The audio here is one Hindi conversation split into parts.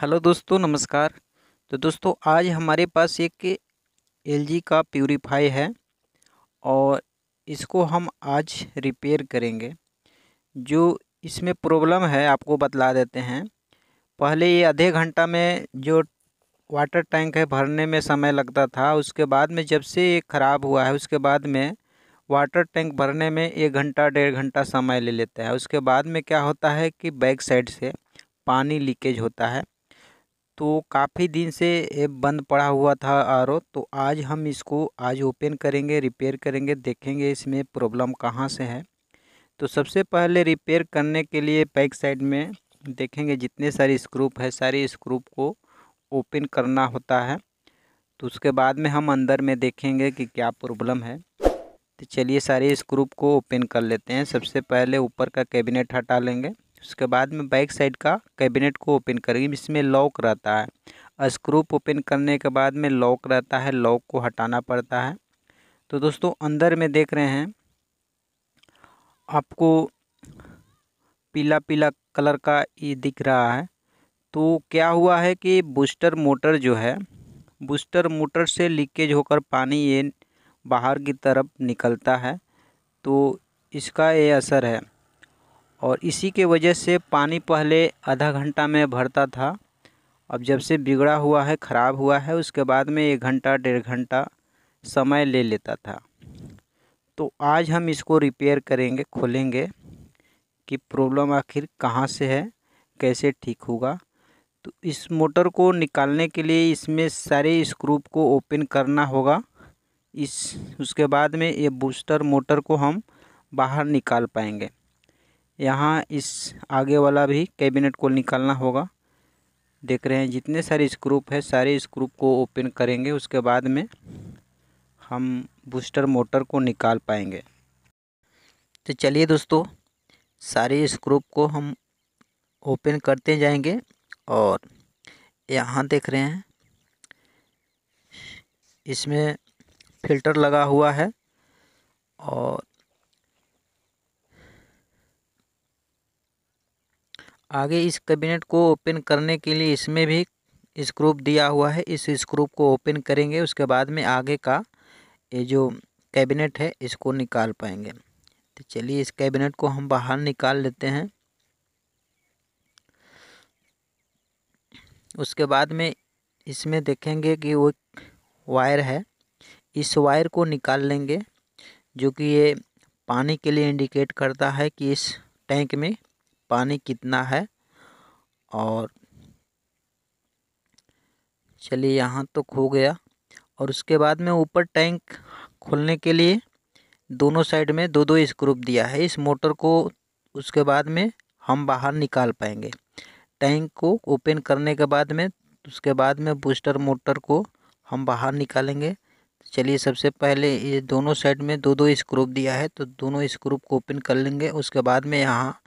हेलो दोस्तों नमस्कार तो दोस्तों आज हमारे पास एक एलजी का प्यूरीफाई है और इसको हम आज रिपेयर करेंगे जो इसमें प्रॉब्लम है आपको बतला देते हैं पहले ये आधे घंटा में जो वाटर टैंक है भरने में समय लगता था उसके बाद में जब से ये ख़राब हुआ है उसके बाद में वाटर टैंक भरने में एक घंटा डेढ़ घंटा समय ले लेता है उसके बाद में क्या होता है कि बैक साइड से पानी लीकेज होता है तो काफ़ी दिन से बंद पड़ा हुआ था आर तो आज हम इसको आज ओपन करेंगे रिपेयर करेंगे देखेंगे इसमें प्रॉब्लम कहाँ से है तो सबसे पहले रिपेयर करने के लिए बैक साइड में देखेंगे जितने सारे स्क्रूप है सारे स्क्रूप को ओपन करना होता है तो उसके बाद में हम अंदर में देखेंगे कि क्या प्रॉब्लम है तो चलिए सारे स्क्रूप को ओपन कर लेते हैं सबसे पहले ऊपर का कैबिनेट हटा लेंगे उसके बाद में बैक साइड का कैबिनेट को ओपन करेंगे इसमें लॉक रहता है स्क्रूप ओपन करने के बाद में लॉक रहता है लॉक को हटाना पड़ता है तो दोस्तों अंदर में देख रहे हैं आपको पीला पीला कलर का ये दिख रहा है तो क्या हुआ है कि बूस्टर मोटर जो है बूस्टर मोटर से लीकेज होकर पानी ये बाहर की तरफ निकलता है तो इसका ये असर है और इसी के वजह से पानी पहले आधा घंटा में भरता था अब जब से बिगड़ा हुआ है ख़राब हुआ है उसके बाद में एक घंटा डेढ़ घंटा समय ले लेता था तो आज हम इसको रिपेयर करेंगे खोलेंगे कि प्रॉब्लम आखिर कहाँ से है कैसे ठीक होगा तो इस मोटर को निकालने के लिए इसमें सारे स्क्रूप को ओपन करना होगा इस उसके बाद में ये बूस्टर मोटर को हम बाहर निकाल पाएंगे यहाँ इस आगे वाला भी कैबिनेट को निकालना होगा देख रहे हैं जितने सारे स्क्रूप है सारे स्क्रूप को ओपन करेंगे उसके बाद में हम बूस्टर मोटर को निकाल पाएंगे तो चलिए दोस्तों सारे स्क्रूप को हम ओपन करते जाएंगे और यहाँ देख रहे हैं इसमें फिल्टर लगा हुआ है और आगे इस कैबिनेट को ओपन करने के लिए इसमें भी स्क्रूप दिया हुआ है इस स्क्रूप को ओपन करेंगे उसके बाद में आगे का ये जो कैबिनेट है इसको निकाल पाएंगे तो चलिए इस कैबिनेट को हम बाहर निकाल लेते हैं उसके बाद में इसमें देखेंगे कि वो वायर है इस वायर को निकाल लेंगे जो कि ये पानी के लिए इंडिकेट करता है कि इस टैंक में पानी कितना है और चलिए यहाँ तो खो गया और उसके बाद में ऊपर टैंक खोलने के लिए दोनों साइड में दो दो स्क्रूप दिया है इस मोटर को उसके बाद में हम बाहर निकाल पाएंगे टैंक को ओपन करने के बाद में उसके बाद में बूस्टर मोटर को हम बाहर निकालेंगे चलिए सबसे पहले ये दोनों साइड में दो दो स्क्रूप दिया है तो दोनों स्क्रूप को ओपन कर लेंगे उसके बाद में यहाँ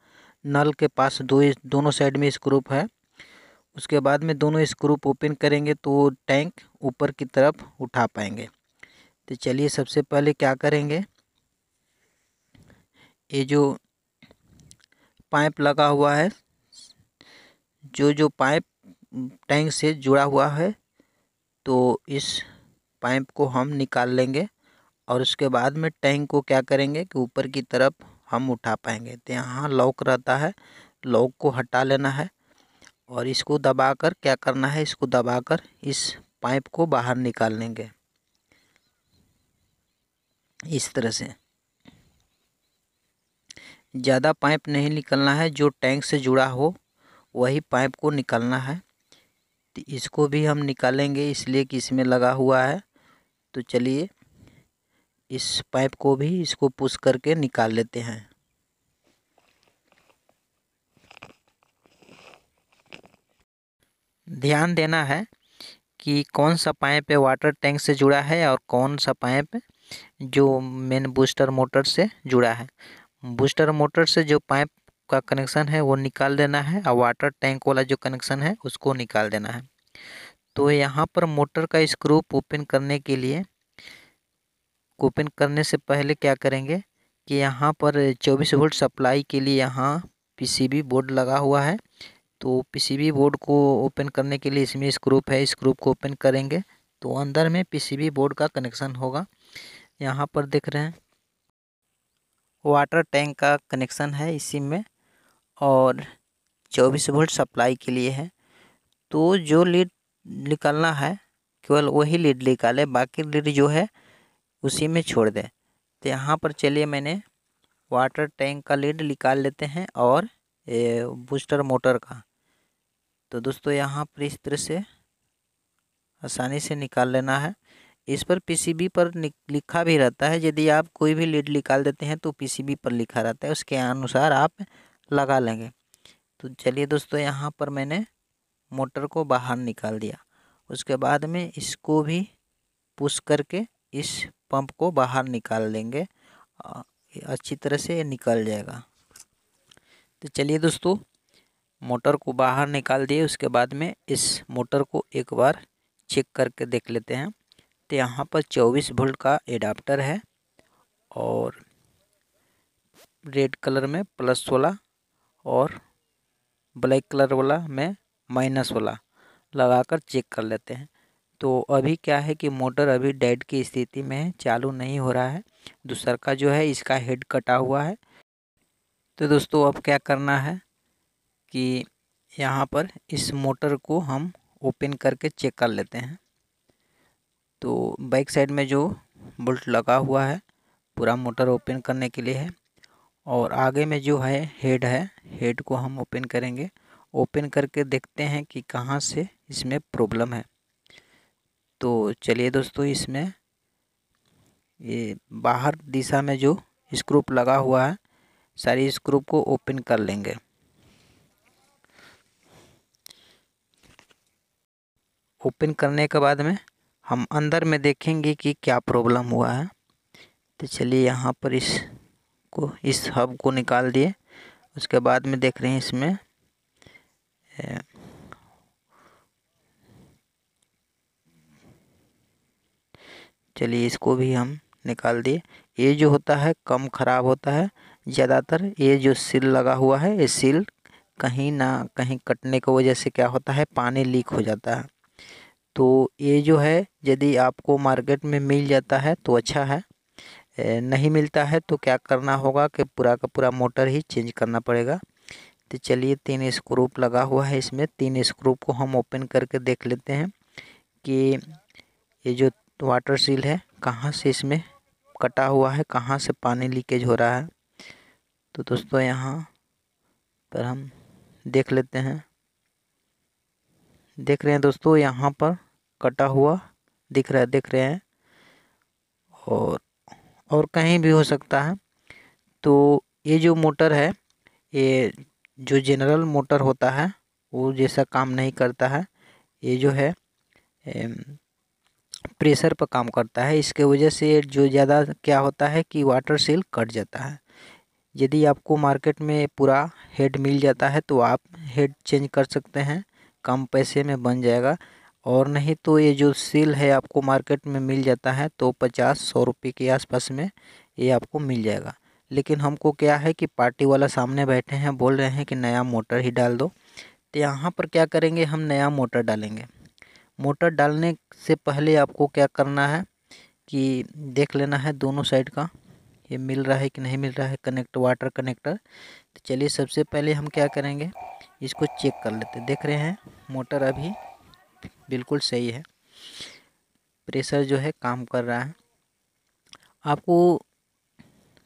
नल के पास दो दोनों साइड में स्क्रूप है उसके बाद में दोनों स्क्रूप ओपन करेंगे तो टैंक ऊपर की तरफ उठा पाएंगे तो चलिए सबसे पहले क्या करेंगे ये जो पाइप लगा हुआ है जो जो पाइप टैंक से जुड़ा हुआ है तो इस पाइप को हम निकाल लेंगे और उसके बाद में टैंक को क्या करेंगे कि ऊपर की तरफ हम उठा पाएंगे तो यहाँ लॉक रहता है लॉक को हटा लेना है और इसको दबाकर क्या करना है इसको दबाकर इस पाइप को बाहर निकाल लेंगे इस तरह से ज़्यादा पाइप नहीं निकलना है जो टैंक से जुड़ा हो वही पाइप को निकालना है तो इसको भी हम निकालेंगे इसलिए कि इसमें लगा हुआ है तो चलिए इस पाइप को भी इसको पुश करके निकाल लेते हैं ध्यान देना है कि कौन सा पाइप वाटर टैंक से जुड़ा है और कौन सा पाइप जो मेन बूस्टर मोटर से जुड़ा है बूस्टर मोटर से जो पाइप का कनेक्शन है वो निकाल देना है और वाटर टैंक वाला जो कनेक्शन है उसको निकाल देना है तो यहाँ पर मोटर का स्क्रू ओपन करने के लिए ओपन करने से पहले क्या करेंगे कि यहाँ पर 24 वोल्ट सप्लाई के लिए यहाँ पीसीबी बोर्ड लगा हुआ है तो पीसीबी बोर्ड को ओपन करने के लिए इसमें स्क्रूप है स्क्रूप को ओपन करेंगे तो अंदर में पीसीबी बोर्ड का कनेक्शन होगा यहाँ पर देख रहे हैं वाटर टैंक का कनेक्शन है इसी में और 24 वोल्ट सप्लाई के लिए है तो जो लीड निकालना है केवल वही लीड निकाले बाकी लीड जो है उसी में छोड़ दें तो यहाँ पर चलिए मैंने वाटर टैंक का लीड निकाल लेते हैं और बूस्टर मोटर का तो दोस्तों यहाँ पर इस तरह से आसानी से निकाल लेना है इस पर पीसीबी पर लिखा भी रहता है यदि आप कोई भी लीड निकाल देते हैं तो पीसीबी पर लिखा रहता है उसके अनुसार आप लगा लेंगे तो चलिए दोस्तों यहाँ पर मैंने मोटर को बाहर निकाल दिया उसके बाद में इसको भी पुश करके इस पंप को बाहर निकाल देंगे अच्छी तरह से निकल जाएगा तो चलिए दोस्तों मोटर को बाहर निकाल दिए उसके बाद में इस मोटर को एक बार चेक करके देख लेते हैं तो यहाँ पर 24 वोल्ट का एडाप्टर है और रेड कलर में प्लस वाला और ब्लैक कलर वाला में माइनस वाला लगाकर चेक कर लेते हैं तो अभी क्या है कि मोटर अभी डेड की स्थिति में चालू नहीं हो रहा है दूसर का जो है इसका हेड कटा हुआ है तो दोस्तों अब क्या करना है कि यहाँ पर इस मोटर को हम ओपन करके चेक कर लेते हैं तो बैक साइड में जो बोल्ट लगा हुआ है पूरा मोटर ओपन करने के लिए है और आगे में जो है हेड है हेड को हम ओपन करेंगे ओपन करके देखते हैं कि कहाँ से इसमें प्रॉब्लम है तो चलिए दोस्तों इसमें ये बाहर दिशा में जो स्क्रूप लगा हुआ है सारी स्क्रूप को ओपन कर लेंगे ओपन करने के बाद में हम अंदर में देखेंगे कि क्या प्रॉब्लम हुआ है तो चलिए यहाँ पर इस को इस हब को निकाल दिए उसके बाद में देख रहे हैं इसमें चलिए इसको भी हम निकाल दिए ये जो होता है कम ख़राब होता है ज़्यादातर ये जो सील लगा हुआ है ये सील कहीं ना कहीं कटने की वजह से क्या होता है पानी लीक हो जाता है तो ये जो है यदि आपको मार्केट में मिल जाता है तो अच्छा है नहीं मिलता है तो क्या करना होगा कि पूरा का पूरा मोटर ही चेंज करना पड़ेगा तो चलिए तीन स्क्रूप लगा हुआ है इसमें तीन स्क्रूप को हम ओपन करके देख लेते हैं कि ये जो वाटर सील है कहाँ से इसमें कटा हुआ है कहाँ से पानी लीकेज हो रहा है तो दोस्तों यहाँ पर हम देख लेते हैं देख रहे हैं दोस्तों यहाँ पर कटा हुआ दिख रहा है देख रहे हैं और और कहीं भी हो सकता है तो ये जो मोटर है ये जो जनरल मोटर होता है वो जैसा काम नहीं करता है ये जो है प्रेशर पर काम करता है इसके वजह से जो ज़्यादा क्या होता है कि वाटर सेल कट जाता है यदि आपको मार्केट में पूरा हेड मिल जाता है तो आप हेड चेंज कर सकते हैं कम पैसे में बन जाएगा और नहीं तो ये जो सील है आपको मार्केट में मिल जाता है तो पचास सौ रुपये के आसपास में ये आपको मिल जाएगा लेकिन हमको क्या है कि पार्टी वाला सामने बैठे हैं बोल रहे हैं कि नया मोटर ही डाल दो तो यहाँ पर क्या करेंगे हम नया मोटर डालेंगे मोटर डालने से पहले आपको क्या करना है कि देख लेना है दोनों साइड का ये मिल रहा है कि नहीं मिल रहा है कनेक्ट वाटर कनेक्टर तो चलिए सबसे पहले हम क्या करेंगे इसको चेक कर लेते देख रहे हैं मोटर अभी बिल्कुल सही है प्रेशर जो है काम कर रहा है आपको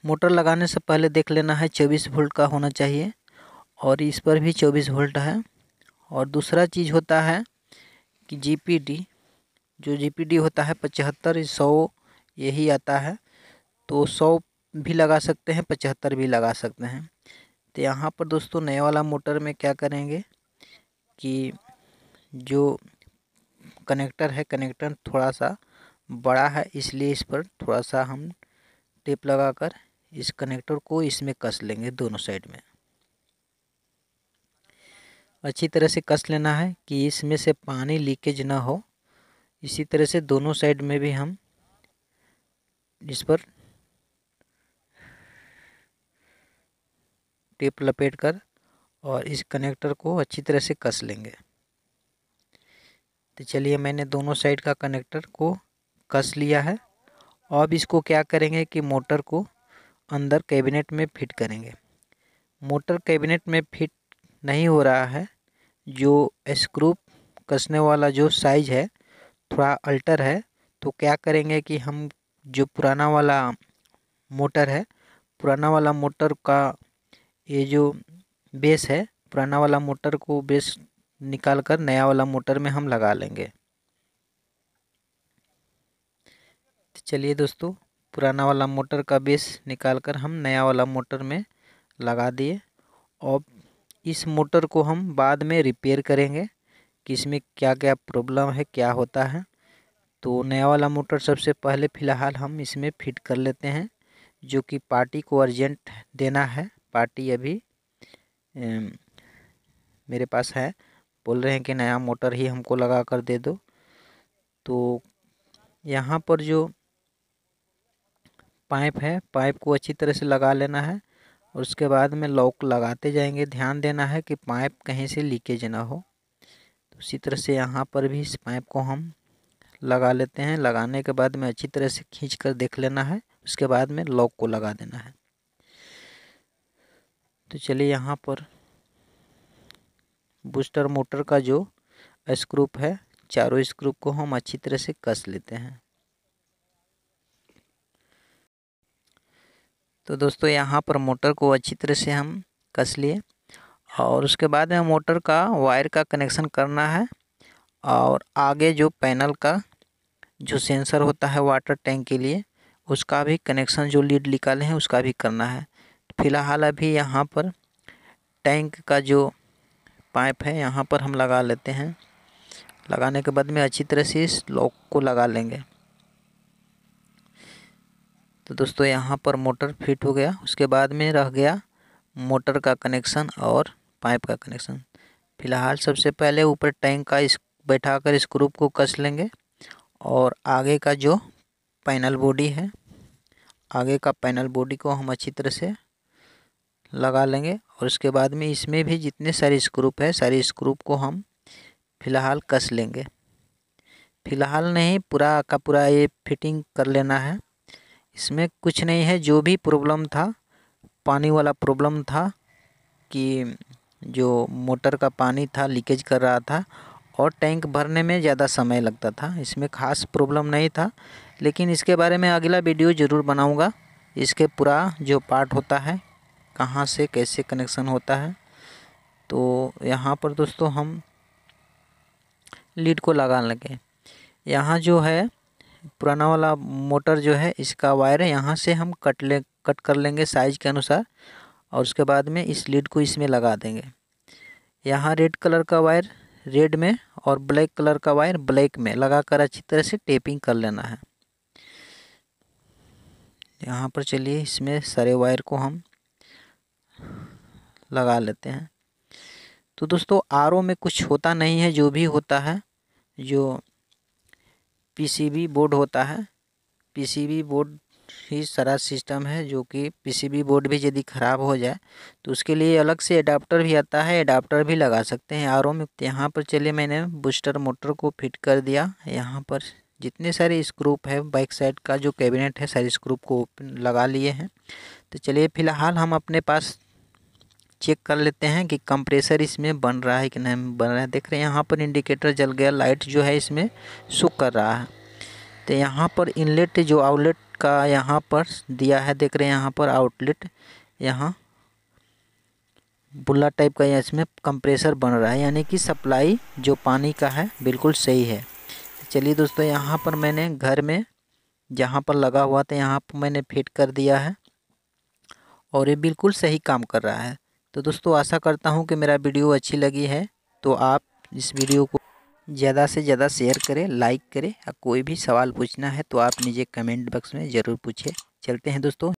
मोटर लगाने से पहले देख लेना है 24 वोल्ट का होना चाहिए और इस पर भी 24 वोल्ट है और दूसरा चीज़ होता है कि जीपीडी जो जीपीडी होता है पचहत्तर सौ यही आता है तो सौ भी लगा सकते हैं पचहत्तर भी लगा सकते हैं तो यहाँ पर दोस्तों नए वाला मोटर में क्या करेंगे कि जो कनेक्टर है कनेक्टर थोड़ा सा बड़ा है इसलिए इस पर थोड़ा सा हम टेप लगाकर इस कनेक्टर को इसमें कस लेंगे दोनों साइड में अच्छी तरह से कस लेना है कि इसमें से पानी लीकेज ना हो इसी तरह से दोनों साइड में भी हम इस पर टेप लपेट कर और इस कनेक्टर को अच्छी तरह से कस लेंगे तो चलिए मैंने दोनों साइड का कनेक्टर को कस लिया है अब इसको क्या करेंगे कि मोटर को अंदर कैबिनेट में फिट करेंगे मोटर कैबिनेट में फिट नहीं हो रहा है जो स्क्रू कसने वाला जो साइज है थोड़ा अल्टर है तो क्या करेंगे कि हम जो पुराना वाला मोटर है पुराना वाला मोटर का ये जो बेस है पुराना वाला मोटर को बेस निकाल कर नया वाला मोटर में हम लगा लेंगे तो चलिए दोस्तों पुराना वाला मोटर का बेस निकाल कर हम नया वाला मोटर में लगा दिए और इस मोटर को हम बाद में रिपेयर करेंगे कि इसमें क्या क्या प्रॉब्लम है क्या होता है तो नया वाला मोटर सबसे पहले फ़िलहाल हम इसमें फिट कर लेते हैं जो कि पार्टी को अर्जेंट देना है पार्टी अभी ए, मेरे पास है बोल रहे हैं कि नया मोटर ही हमको लगा कर दे दो तो यहाँ पर जो पाइप है पाइप को अच्छी तरह से लगा लेना है और उसके बाद में लॉक लगाते जाएंगे ध्यान देना है कि पाइप कहीं से लीकेज ना हो तो उसी तरह से यहाँ पर भी इस पाइप को हम लगा लेते हैं लगाने के बाद में अच्छी तरह से खींच कर देख लेना है उसके बाद में लॉक को लगा देना है तो चलिए यहाँ पर बूस्टर मोटर का जो स्क्रूप है चारों स्क्रूप को हम अच्छी तरह से कस लेते हैं तो दोस्तों यहाँ पर मोटर को अच्छी तरह से हम कस लिए और उसके बाद में मोटर का वायर का कनेक्शन करना है और आगे जो पैनल का जो सेंसर होता है वाटर टैंक के लिए उसका भी कनेक्शन जो लीड निकाले हैं उसका भी करना है फ़िलहाल अभी यहाँ पर टैंक का जो पाइप है यहाँ पर हम लगा लेते हैं लगाने के बाद में अच्छी तरह से इस लॉक को लगा लेंगे तो दोस्तों यहाँ पर मोटर फिट हो गया उसके बाद में रह गया मोटर का कनेक्शन और पाइप का कनेक्शन फिलहाल सबसे पहले ऊपर टैंक का इस बैठा कर स्क्रूप को कस लेंगे और आगे का जो पैनल बॉडी है आगे का पैनल बॉडी को हम अच्छी तरह से लगा लेंगे और उसके बाद में इसमें भी जितने सारे स्क्रूप है सारे स्क्रूप को हम फिलहाल कस लेंगे फिलहाल नहीं पूरा का पूरा ये फिटिंग कर लेना है इसमें कुछ नहीं है जो भी प्रॉब्लम था पानी वाला प्रॉब्लम था कि जो मोटर का पानी था लीकेज कर रहा था और टैंक भरने में ज़्यादा समय लगता था इसमें खास प्रॉब्लम नहीं था लेकिन इसके बारे में अगला वीडियो ज़रूर बनाऊँगा इसके पूरा जो पार्ट होता है कहाँ से कैसे कनेक्शन होता है तो यहाँ पर दोस्तों हम लीड को लगा लगे यहाँ जो है पुराना वाला मोटर जो है इसका वायर है यहाँ से हम कट ले कट कर लेंगे साइज के अनुसार और उसके बाद में इस लीड को इसमें लगा देंगे यहाँ रेड कलर का वायर रेड में और ब्लैक कलर का वायर ब्लैक में लगाकर अच्छी तरह से टेपिंग कर लेना है यहाँ पर चलिए इसमें सारे वायर को हम लगा लेते हैं तो दोस्तों आर में कुछ होता नहीं है जो भी होता है जो पीसीबी बोर्ड होता है पीसीबी बोर्ड ही सारा सिस्टम है जो कि पीसीबी बोर्ड भी यदि ख़राब हो जाए तो उसके लिए अलग से अडाप्टर भी आता है अडाप्टर भी लगा सकते हैं आर में यहाँ पर चलिए मैंने बूस्टर मोटर को फिट कर दिया यहाँ पर जितने सारे स्क्रूप है बाइक साइड का जो कैबिनेट है सारे स्क्रूप को लगा लिए हैं तो चलिए फिलहाल हम अपने पास चेक कर लेते हैं कि कंप्रेसर इसमें बन रहा है कि नहीं बन रहा है देख रहे हैं यहाँ पर इंडिकेटर जल गया लाइट जो है इसमें सुख कर रहा है तो यहाँ पर इनलेट जो आउटलेट का यहाँ पर दिया है देख रहे हैं यहाँ पर आउटलेट यहाँ बुल्ला टाइप का इसमें कंप्रेसर बन रहा है यानी कि सप्लाई जो पानी का है बिल्कुल सही है चलिए दोस्तों यहाँ पर मैंने घर में जहाँ पर लगा हुआ था यहाँ पर मैंने फिट कर दिया है और ये बिल्कुल सही काम कर रहा है तो दोस्तों आशा करता हूँ कि मेरा वीडियो अच्छी लगी है तो आप इस वीडियो को ज़्यादा से ज़्यादा शेयर करें लाइक करें और कोई भी सवाल पूछना है तो आप मुझे कमेंट बॉक्स में ज़रूर पूछें चलते हैं दोस्तों